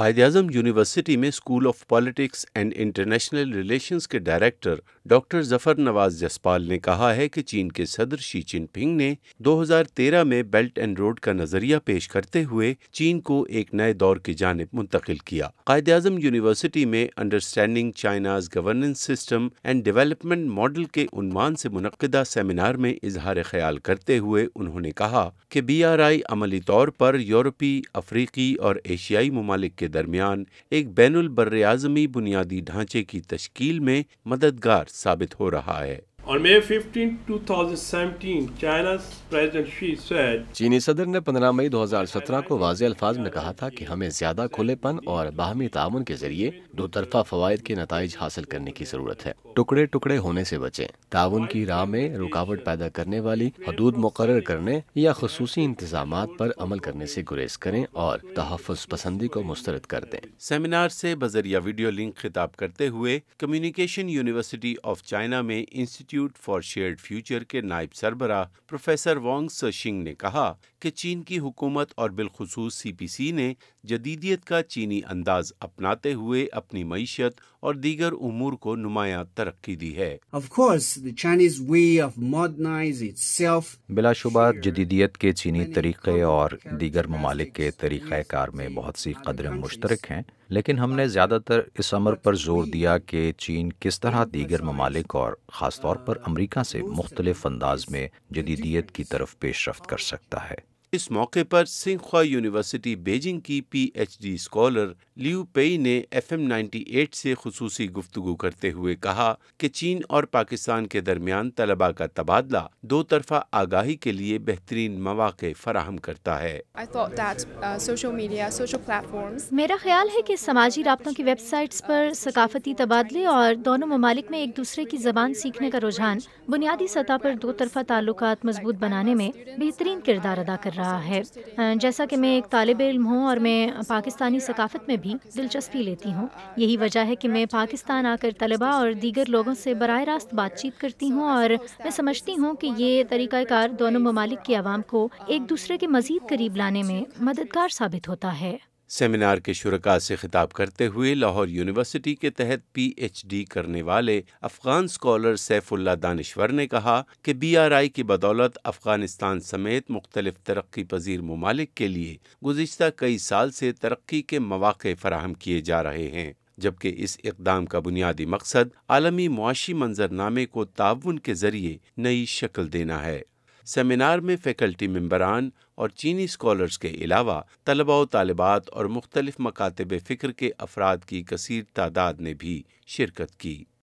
कायद Azam university में school of politics and international relations के director doctor Zafar Nawaz Jaspal ने कहा है कि चीन के सदर शी जिनपिंग ने 2013 में बेल्ट एंड रोड का नजरिया पेश करते हुए चीन को एक नए दौर की जानब मुंतकिल किया कायद अजम यूनिवर्सिटी में understanding China's governance system and development model के उन्वान से मुनदा सेमिनार में इजहार ख्याल करते हुए उन्होंने कहा कि बी आर आई अमली तौर पर यूरोपी अफ्रीकी और एशियाई ममालिक के दरमियान एक बैन बर्र अजमी बुनियादी ढांचे की तश्कील में मददगार साबित हो रहा है On May 15, China's President Xi said, चीनी सदर ने 15 मई 2017 को वाजे अल्फाज में कहा था कि हमें ज्यादा खुलेपन और बाहमी तान के जरिए दो तरफा फवायद के नतज हासिल करने की जरूरत है टुकड़े टुकड़े होने से बचें ताउन की राह में रुकावट पैदा करने वाली हदूद मुकर करने या खसूस इंतजाम पर अमल करने ऐसी गुरेज करें और तहफ़ पसंदी को मुस्तरद कर दें सेमिनार से बजरिया वीडियो लिंक खिताब करते हुए कम्युनिकेशन यूनिवर्सिटी ऑफ चाइना में institute institute for shared future के नायब सरबरा प्रोफेसर वांग सशिंग ने कहा कि चीन की हुकूमत और बिलखसूस सी पी सी ने जदीदियत का चीनी अंदाज अपनाते हुए अपनी मीशत और दीगर उमूर को नुमाया तरक्की दी है बिलाशुबा जदीदियत के चीनी तरीक़े और दीगर ममालिक के तरीक़ाकार में बहुत सी कदरें मुश्तरक हैं लेकिन हमने ज़्यादातर इस अमर पर जोर दिया कि चीन किस तरह दीगर ममालिक और ख़ास पर uh, अमरीका से मुख्तलिफ अंदाज में जदीदियत की तरफ पेशरफ कर सकता है इस मौके पर सिंखवा यूनिवर्सिटी बेजिंग की पीएचडी स्कॉलर लियू पेई ने एफएम 98 से खसूसी गुफ्तगु करते हुए कहा कि चीन और पाकिस्तान के दरमियान तलबा का तबादला दो तरफा आगाही के लिए बेहतरीन मौाक़ फराहम करता है that, uh, media, मेरा ख्याल है कि समाजी रबतों की वेबसाइट्स पर सकाफती तबादले और दोनों ममालिक में एक दूसरे की जबान सीखने का रुझान बुनियादी सतह पर दो तरफा ताल्लुक मजबूत बनाने में बेहतरीन किरदार अदा कर रहा रहा है जैसा कि मैं एक तालब इम हूँ और मैं पाकिस्तानी सकाफत में भी दिलचस्पी लेती हूँ यही वजह है कि मैं पाकिस्तान आकर तलबा और दीगर लोगों से बर रास्त बातचीत करती हूँ और मैं समझती हूँ कि ये तरीक़ाकार दोनों ममालिक की आवाम को एक दूसरे के मज़ीद करीब लाने में मददगार साबित होता है सेमिनार के शुरा से खिताब करते हुए लाहौर यूनिवर्सिटी के तहत पीएचडी करने वाले अफगान स्कॉलर सैफुल्ला दानश्वर ने कहा कि बीआरआई की बदौलत अफगानिस्तान समेत मुख्तलिफ तरक्की पजीर ममालिक के लिए गुजशत कई साल से तरक्की के मौाक़े फराहम किए जा रहे हैं जबकि इस इकदाम का बुनियादी मकसद आलमी मुआशी मंजरनामे को ताउन के जरिए नई शक्ल देना है सेमिनार में फैकल्टी मम्बरान और चीनी स्कॉलर्स के अलावा तलबा व और मुख्तलिफ मकातब फ़िक्र के अफराद की कसर तादाद ने भी शिरकत की